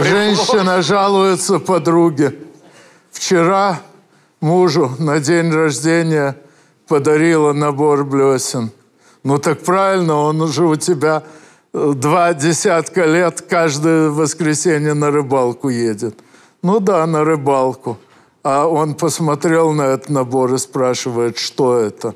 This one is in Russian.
Женщина жалуется подруге. Вчера мужу на день рождения подарила набор блесен. Ну так правильно, он уже у тебя э, два десятка лет каждое воскресенье на рыбалку едет. Ну да, на рыбалку. А он посмотрел на этот набор и спрашивает, что это.